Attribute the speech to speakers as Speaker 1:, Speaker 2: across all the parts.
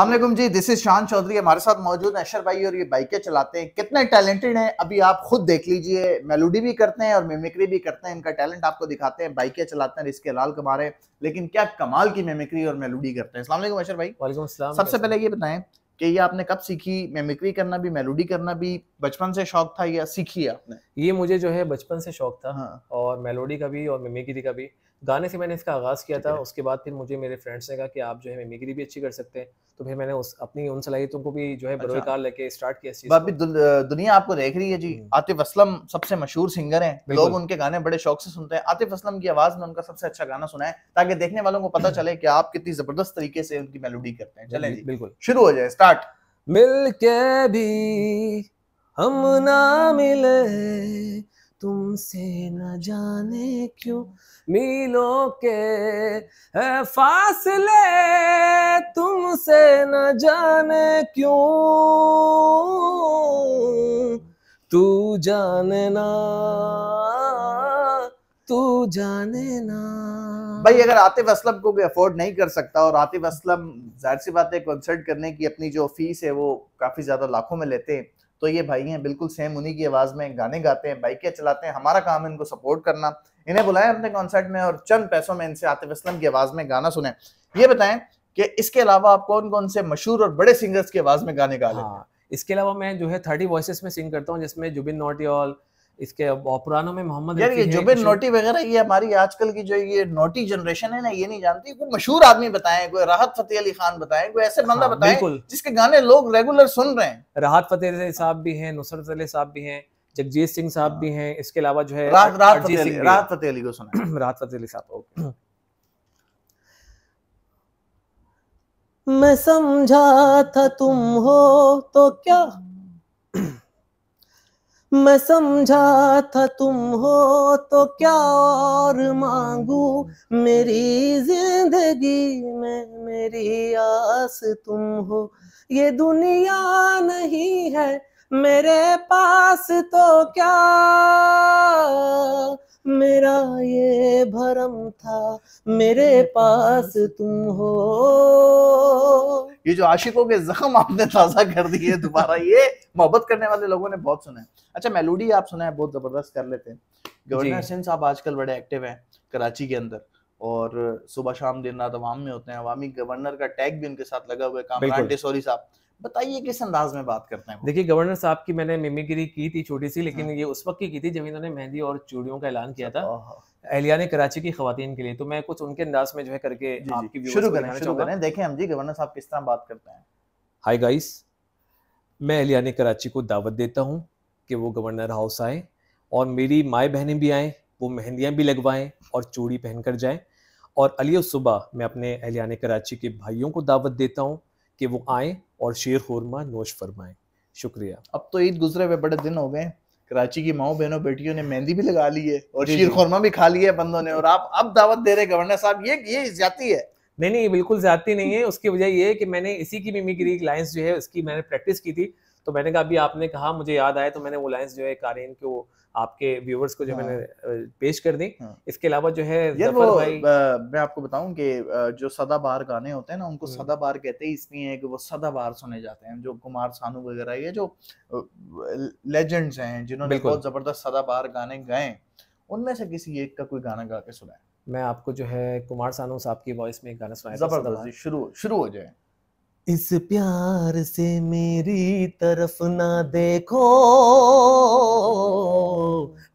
Speaker 1: अलमेकम ji this is शान चौधरी हमारे साथ मौजूद है अशर भाई और ये बाइकें चलाते हैं कितने टैलेंटेड हैं अभी आप खुद देख लीजिए मेलोडी भी करते हैं और मेमिक्री भी करते हैं इनका टैलेंट आपको दिखाते हैं बाइकें चलाते हैं रिस्के लाल कमा रहे हैं लेकिन क्या कमाल की मेमिक्री और मेलोडी करते
Speaker 2: हैं अलमेकम अशर भाई वालेकुम सबसे
Speaker 1: पहले ये बताएं कि ये आपने कब सीखी मेमिक्री करना भी मेलोडी करना भी बचपन से शौक था
Speaker 2: या सीखी आपने ये मुझे जो है बचपन से शौक था हाँ। और मेलोडी का भी और मिमिक्री का भी गाने से मैंने इसका आगाज़ किया था उसके बाद फिर मुझे मेरे फ्रेंड्स ने कहा कि आप जो है मिमिक्री भी अच्छी कर सकते हैं तो फिर मैंने उस अपनी उन सलाहियतों को भी जो है अच्छा। कार लेके स्टार्ट किया इस बात
Speaker 1: दुनिया आपको देख रही है जी हम्म। आतिफ असलम सबसे मशहूर सिंगर हैं लोग उनके गाने बड़े शौक से सुनते हैं आतिफ असलम की आवाज़ में उनका सबसे अच्छा गाना सुना है ताकि देखने वालों को पता चले कि आप कितनी ज़बरदस्त तरीके से उनकी मेलोडी करते हैं
Speaker 2: चले बिल्कुल शुरू हो जाए स्टार्ट
Speaker 3: मिल के भी हम ना मिले तुमसे न जाने क्यों मिलो के है फासले तुमसे न जाने क्यों तू जाने ना तू जाने ना
Speaker 1: भाई अगर आतिफ असलम को भी अफोर्ड नहीं कर सकता और आतिफ असलम जाहिर सी बात है कॉन्सर्ट करने की अपनी जो फीस है वो काफ़ी ज़्यादा लाखों में लेते हैं तो ये भाई हैं बिल्कुल सेम उन्हीं की आवाज़ में गाने गाते हैं बाइकें चलाते हैं हमारा काम है इनको सपोर्ट करना इन्हें बुलाएं अपने कॉन्सर्ट में और चंद पैसों में इनसे आतिफ असलम की आवाज़ में गाना सुने ये बताएं कि इसके अलावा आप कौन कौन से
Speaker 2: मशहूर और बड़े सिंगर्स की आवाज़ में गाने गा लेते हैं हाँ, इसके अलावा मैं जो है थर्टी वॉइस में सिंग करता हूँ जिसमें जुबिन नोटियाल इसके पुरानों में मोहम्मद यार ये जुबिन नोटी
Speaker 1: वगैरह ये हमारी आजकल की जो ये नोटी जनरेशन है ना ये नहीं जानती कोई मशहूर आदमी बताएं कोई राहत फतेह अली खान बताएं कोई ऐसे बंदा हाँ, बताएं
Speaker 2: जिसके गाने लोग रेगुलर सुन रहे हैं राहत फतेह अली साहब भी हैं नुसरत अली साहब भी हैं जगजीत सिंह साहब भी हाँ। हैं इसके अलावा जो है राहत फतेह अली को सुना राहत फतेह अली साहब
Speaker 3: मैं समझा था तुम हो तो क्या मैं समझा था तुम हो तो क्या और मांगू मेरी जिंदगी में मेरी आस तुम हो ये दुनिया नहीं है मेरे पास तो क्या मेरा ये भरम था मेरे पास तुम तो हो
Speaker 1: ये जो आशिकों के जख्म आपने ताजा कर दिए दोबारा ये मोहब्बत करने वाले लोगों ने बहुत सुना है अच्छा मेलोडी आप सुना है बहुत जबरदस्त कर लेते हैं गवर्नर सिंह साहब आजकल बड़े एक्टिव हैं कराची के अंदर और सुबह शाम दिन रात अवाम में होते हैं अवामी गवर्नर का टैग भी उनके साथ लगा हुआ है कामरान डिसोरी साहब बताइए किस अंदाज में बात करते हैं
Speaker 2: देखिए गवर्नर साहब की मैंने मिमिक्री की थी छोटी सी लेकिन हाँ। ये उस वक्त की की थी जब इन्होंने मेहंदी और चूड़ियों का ऐलान किया था अच्छा, हाँ। अहलिया ने कराची की खातन के लिए तो मैं कुछ उनके अंदाज में जो है करके आपकी शुरू करें शुरू करें देखें हम जी गवर्नर साहब किस तरह बात करते हैं हाय गाइस मैं अहलिया ने कराची को दावत देता हूँ कि वो गवर्नर हाउस आए और मेरी माए बहनें भी आए वो मेहंदियाँ भी लगवाएं और चूड़ी पहनकर जाएं और अली सुबह मैं अपने अहलियान कराची के भाइयों को दावत देता हूँ कि वो आएँ और शेर खुरमा नोश फरमाएं शुक्रिया
Speaker 1: अब तो ईद गुजरे हुए बड़े दिन हो गए कराची की माओ बहनों बेटियों ने मेहंदी भी लगा ली है और शेर खुरमा भी खा लिया है बंदों ने और आप अब
Speaker 2: दावत दे रहे गवर्नर साहब ये ये ज्यादा है नहीं नहीं बिल्कुल ज्यादा नहीं है उसकी वजह ये है कि मैंने इसी की मिमिक्री लाइन्स जो है उसकी मैंने प्रैक्टिस की थी तो मैंने कहा अभी आपने कहा मुझे याद आया तो मैंने वो लाइन्स जो है कारीन वो आपके व्यूवर्स को जो मैंने हाँ। पेश कर दी हाँ। इसके अलावा जो है यार वो भाई...
Speaker 1: मैं आपको बताऊं कि जो सदाबहार गाने होते हैं ना उनको हम्म। सदाबहार कहते हैं इसलिए कि वो सदाबहार सुने जाते हैं जो कुमार सानू वगैरह ये जो लेजेंड्स हैं जिन्होंने बहुत जबरदस्त सदाबहार गाने गाए
Speaker 2: उनमें से किसी एक का कोई गाना गा के सुनाए मैं आपको जो है कुमार सानू साहब की वॉइस में गाना सुनाया जबरदस्त शुरू शुरू हो जाए
Speaker 3: इस प्यार से मेरी तरफ ना देखो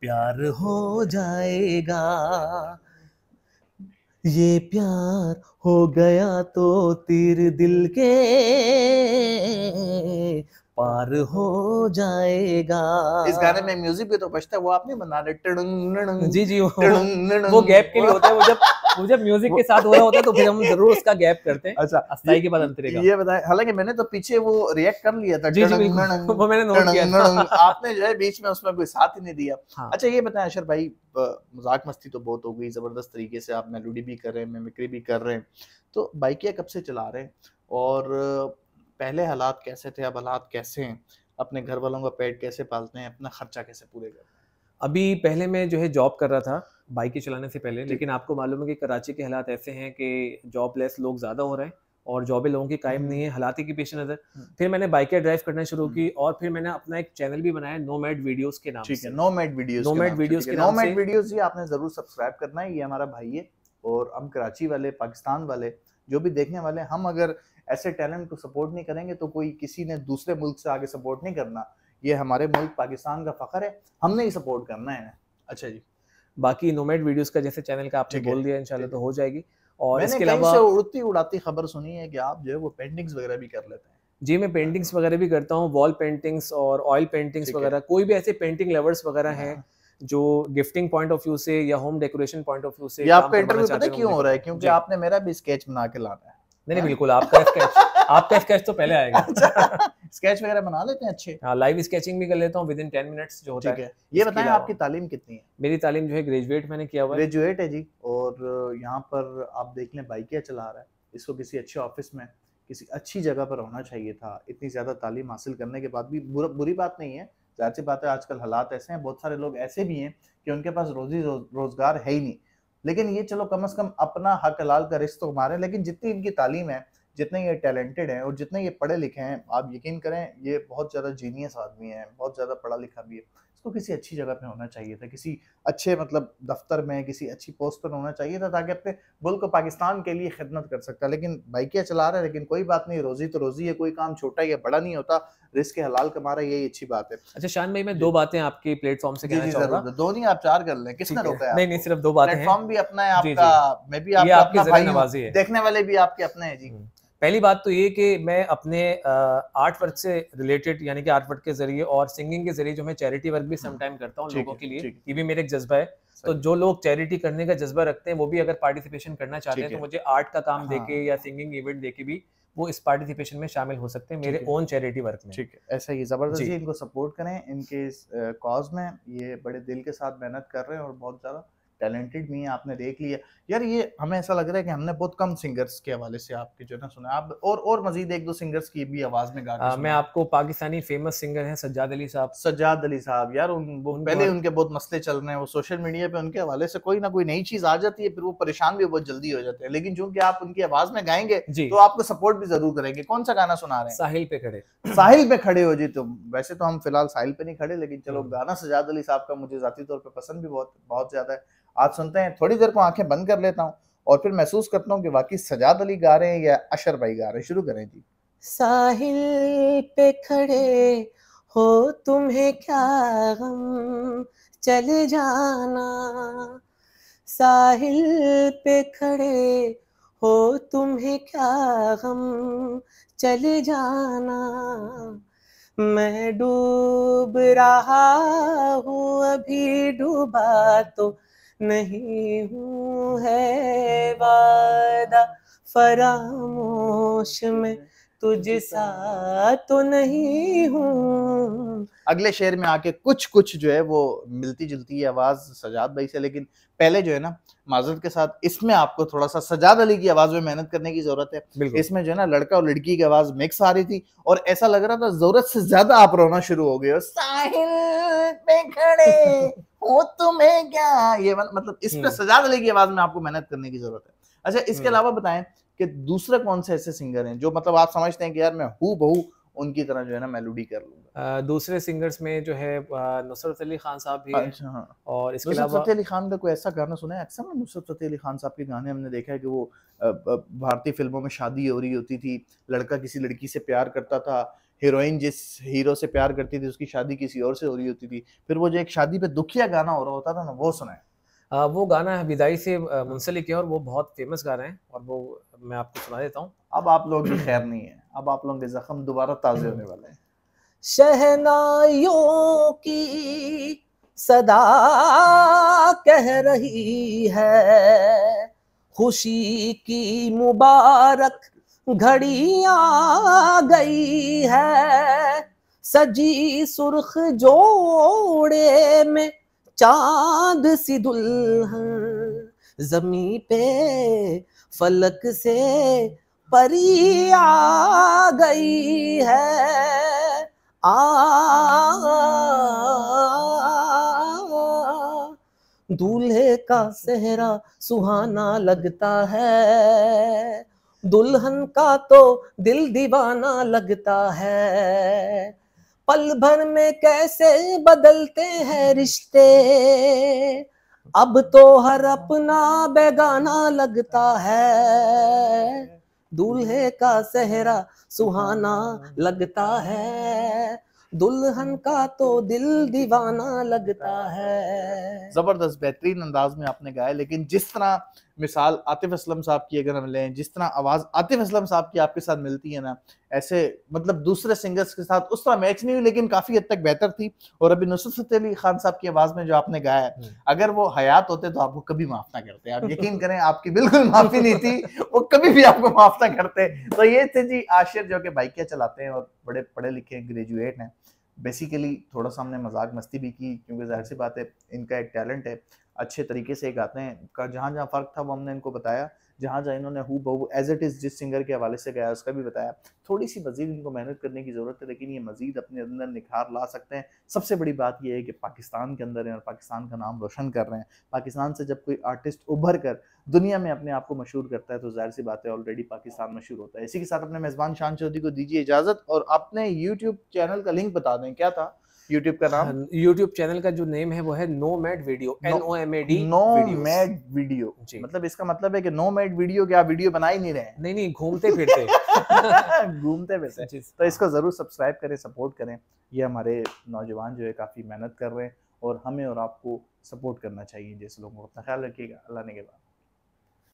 Speaker 3: प्यार हो जाएगा ये प्यार हो गया तो तीर दिल के पार हो जाएगा इस गाने
Speaker 1: में म्यूजिक भी तो बचता है वो आपने बना रहे जी जी वो, वो गैप के लिए होता है वो जब वो जब म्यूजिक के साथ हो रहा होता है तो फिर हम जरूर उसका गैप करते हैं अच्छा अस्थाई के बाद अंतरेगा ये बताए हालांकि मैंने तो पीछे वो रिएक्ट कर लिया था जी जी वो मैंने नोट किया आपने जो है बीच में उसमें कोई साथ ही नहीं दिया हाँ। अच्छा ये बताएं अशर भाई मजाक मस्ती तो बहुत हो गई जबरदस्त तरीके से आप मेलोडी भी कर रहे हैं मिमिक्री भी कर रहे हैं तो बाइकिया कब से चला रहे हैं और पहले हालात कैसे थे अब हालात कैसे हैं अपने घर वालों का पेट कैसे पालते हैं अपना
Speaker 2: खर्चा कैसे पूरे करते हैं अभी पहले मैं जो है जॉब कर रहा था बाइकें चलाने से पहले लेकिन आपको मालूम है कि कराची के हालात ऐसे हैं कि जॉब लेस लोग ज़्यादा हो रहे हैं और जॉबें लोगों की कायम नहीं है हम्म। हालात के पेश नज़र हम्म। फिर मैंने बाइकें ड्राइव करना शुरू की हम्म। और फिर मैंने अपना एक चैनल भी बनाया नो मैड वीडियोज के नाम से nomad video nomad video के नो मैड
Speaker 1: वीडियोज ये आपने ज़रूर सब्सक्राइब करना है ये हमारा भाई है और हम कराची वाले पाकिस्तान वाले जो भी देखने वाले हम अगर ऐसे टैलेंट को सपोर्ट नहीं करेंगे तो कोई किसी ने दूसरे मुल्क से आगे सपोर्ट नहीं करना ये हमारे मुल्क पाकिस्तान का फ़ख्र है
Speaker 2: हमने ही सपोर्ट करना है अच्छा जी बाकी नोमेड वीडियोस का जैसे चैनल का आपने बोल दिया इंशाल्लाह तो हो जाएगी और इसके अलावा
Speaker 1: उड़ती उड़ाती खबर सुनी है कि आप जो है वो
Speaker 2: पेंटिंग्स वगैरह भी कर लेते हैं जी मैं पेंटिंग्स वगैरह भी करता हूँ वॉल पेंटिंग्स और ऑयल पेंटिंग्स वगैरह कोई भी ऐसे पेंटिंग लवर्स वगैरह हाँ। हैं जो गिफ्टिंग पॉइंट ऑफ व्यू से या home decoration point of view से आपका इंटरव्यू पता क्यों हो रहा है क्योंकि आपने मेरा भी स्केच बना के लाना है नहीं नहीं हाँ? बिल्कुल आपका स्केच आपका स्केच तो पहले आएगा स्केच अच्छा, वगैरह बना लेते हैं अच्छे हाँ लाइव स्केचिंग भी कर लेता हूँ विद इन टेन मिनट्स जो होता है ये बताएं आपकी तालीम कितनी है मेरी तालीम जो है ग्रेजुएट मैंने किया हुआ है ग्रेजुएट
Speaker 1: है जी और यहाँ पर आप देख लें बाइकिया चला रहा है इसको किसी अच्छे ऑफिस में किसी अच्छी जगह पर होना चाहिए था इतनी ज़्यादा तालीम हासिल करने के बाद भी बुरी बात नहीं है जाहिर सी बात है आजकल हालात ऐसे हैं बहुत सारे लोग ऐसे भी हैं कि उनके पास रोजी रोज, रोजगार है ही नहीं लेकिन ये चलो कम अज कम अपना हक लाल का रिश्त तो मारे लेकिन जितनी इनकी तालीम है जितने ये टैलेंटेड हैं और जितने ये पढ़े लिखे हैं आप यकीन करें ये बहुत ज़्यादा जीनियस आदमी हैं बहुत ज़्यादा पढ़ा लिखा भी है उसको किसी अच्छी जगह पे होना चाहिए था किसी अच्छे मतलब दफ्तर में किसी अच्छी पोस्ट पर होना चाहिए था ताकि अपने मुल्क पाकिस्तान के लिए खिदमत कर सकता लेकिन बाइकियाँ चला रहा है लेकिन कोई बात नहीं रोजी तो रोजी है कोई काम छोटा या बड़ा नहीं होता रिस्क के हलाल कमा रहा है यही अच्छी बात है
Speaker 2: अच्छा शान भाई मैं दो बातें आपके प्लेटफॉर्म से कहना चाहूंगा दो नहीं आप चार कर लें किसने रोका है नहीं नहीं सिर्फ दो बातें प्लेटफॉर्म भी
Speaker 1: अपना है आपका मैं भी आपका भाई देखने वाले भी आपके अपने हैं जी हम्म।
Speaker 2: पहली बात तो ये कि मैं अपने आर्ट वर्क से रिलेटेड यानी कि आर्ट वर्क के जरिए और सिंगिंग के जरिए जो मैं चैरिटी वर्क भी हम्म। समटाइम करता हूँ लोगों के लिए ये भी मेरे एक जज्बा है तो जो लोग चैरिटी करने का जज्बा रखते हैं वो भी अगर पार्टिसिपेशन करना चाहते हैं तो मुझे आर्ट का काम हाँ। देके या सिंगिंग इवेंट देके भी वो इस पार्टिसिपेशन में शामिल हो सकते हैं मेरे ओन चैरिटी वर्क में ठीक है ऐसा ही जबरदस्ती इनको
Speaker 1: सपोर्ट करें इनके इस कॉज में ये बड़े दिल के साथ मेहनत कर रहे हैं और बहुत ज़्यादा टैलेंटेड भी हैं आपने देख लिया यार ये हमें ऐसा लग रहा है कि हमने बहुत कम सिंगर्स के हवाले से आपके जो है ना सुना आप और और मजीद एक दो सिंगर्स की भी आवाज में गा मैं आपको पाकिस्तानी फेमस सिंगर हैं सज्जाद अली साहब सज्जाद अली साहब यार उन, वो उन पहले उनके बहुत मसले चल रहे हैं वो सोशल मीडिया पे उनके हवाले से कोई ना कोई नई चीज आ जाती है फिर वो परेशान भी बहुत जल्दी हो जाते हैं लेकिन चूंकि आप उनकी आवाज में गाएंगे तो आपको सपोर्ट भी जरूर करेंगे कौन सा गाना सुना रहे हैं साहिल पे खड़े साहिल पे खड़े हो जी तुम तो वैसे तो हम फिलहाल साहिल पे नहीं खड़े लेकिन चलो हम्म। गाना सजाद अली साहब का मुझे जाती तौर पर पसंद भी बहुत बहुत ज्यादा है आप सुनते हैं थोड़ी देर को आंखें बंद कर लेता हूँ और फिर महसूस करता हूँ कि वाकई सजाद अली गा रहे हैं या अशर भाई गा रहे हैं शुरू करें जी
Speaker 3: साहिल पे खड़े हो तुम्हें क्या गम चले जाना साहिल पे खड़े हो तुम्हें क्या गम चले जाना मैं डूब रहा हूँ अभी डूबा तो नहीं हूँ है वादा फरामोश में सा तो नहीं हूँ
Speaker 1: अगले शेर में आके कुछ कुछ जो है वो मिलती जुलती है आवाज सजाद भाई से लेकिन पहले जो है ना माजरत के साथ इसमें आपको थोड़ा सा सजाद अली की आवाज में मेहनत करने की जरूरत है इसमें जो है ना लड़का और लड़की की आवाज मिक्स आ रही थी और ऐसा लग रहा था जरूरत से ज्यादा आप रोना शुरू हो गए हो
Speaker 3: साहिल सर
Speaker 1: पे खड़े हो तुम्हें क्या ये मतलब इस पे हम्म। सजा की आवाज में आपको मेहनत करने की जरूरत है अच्छा इसके हम्म। अलावा बताएं कि दूसरे कौन से ऐसे सिंगर हैं जो मतलब आप समझते हैं कि यार मैं हूँ बहू उनकी तरह जो है ना मेलोडी कर लूंगा दूसरे सिंगर्स में जो है
Speaker 2: नुसरत अली खान साहब भी अच्छा हाँ। और इसके अलावा नुसरत
Speaker 1: अली खान का कोई ऐसा गाना सुना है अक्सर ना नुसरत अली खान साहब के गाने हमने देखा है कि वो भारतीय फिल्मों में शादी हो रही होती थी लड़का किसी लड़की से प्यार करता था हीरोइन जिस हीरो से प्यार करती थी उसकी शादी किसी और से हो रही होती थी फिर वो
Speaker 2: जो एक शादी पे दुखिया गाना हो रहा होता था ना वो सुना है आ, वो गाना है विदाई से मुंसलिक है और वो बहुत फेमस गाना है और वो मैं आपको सुना देता हूँ अब आप लोगों की खैर नहीं है अब आप
Speaker 3: लोगों के जख्म दोबारा ताजे होने वाले हैं शहनाइयों की सदा कह रही है खुशी की मुबारक घड़ी आ गई है सजी सुर्ख जोड़े में चांद सी दुल्हन जमी पे फलक से परी आ गई है आ दूल्हे का सेहरा सुहाना लगता है दुल्हन का तो दिल दीवाना लगता है पल भर में कैसे बदलते हैं रिश्ते अब तो हर अपना बेगाना लगता है दूल्हे का सेहरा सुहाना लगता है दुल्हन का तो दिल दीवाना
Speaker 1: लगता है जबरदस्त बेहतरीन अंदाज में आपने गाया लेकिन जिस तरह मिसाल आतिफ असलम साहब की अगर हम लें जिस तरह आवाज़ आतिफ असलम साहब की आपके साथ मिलती है ना ऐसे मतलब दूसरे सिंगर्स के साथ उस तरह मैच नहीं हुई लेकिन काफ़ी हद तक बेहतर थी और अभी नुसरत फतेह अली खान साहब की आवाज़ में जो आपने गाया है हम्म। अगर वो हयात होते तो आपको कभी माफ़ ना करते आप यकीन करें आपकी बिल्कुल माफ़ी नहीं थी वो कभी भी आपको माफ़ ना करते तो ये थे जी आशिर जो कि बाइकियाँ चलाते हैं और बड़े पढ़े लिखे ग्रेजुएट हैं बेसिकली थोड़ा सा हमने मजाक मस्ती भी की क्योंकि जाहिर सी बात है इनका एक टैलेंट है अच्छे तरीके से गाते हैं का जहाँ जहाँ फ़र्क था वो हमने इनको बताया जहाँ जहाँ इन्होंने हु बहू एज इट इज़ जिस सिंगर के हवाले से गया उसका भी बताया थोड़ी सी मज़ीद इनको मेहनत करने की ज़रूरत है लेकिन ये मज़ीद अपने अंदर निखार ला सकते हैं सबसे बड़ी बात यह है कि पाकिस्तान के अंदर हैं और पाकिस्तान का नाम रोशन कर रहे हैं पाकिस्तान से जब कोई आर्टिस्ट उभर कर दुनिया में अपने आप को मशहूर करता है तो जाहिर सी बात है ऑलरेडी पाकिस्तान मशहूर होता है इसी के साथ अपने मेज़बान शान चौधरी को दीजिए इजाज़त और अपने यूट्यूब चैनल का लिंक बता दें क्या था यूट्यूब का नाम यूट्यूब हाँ, चैनल का जो नेम है वो है nomad video N O M A D nomad video मतलब इसका मतलब है कि नो मैट वीडियो क्या वीडियो बना ही नहीं रहे नहीं नहीं घूमते फिरते घूमते फिरते तो इसको जरूर सब्सक्राइब करें सपोर्ट करें ये हमारे नौजवान जो है काफी मेहनत कर रहे हैं और हमें और आपको सपोर्ट करना चाहिए जैसे लोगों को अपना ख्याल रखिएगा अल्लाह ने के बाद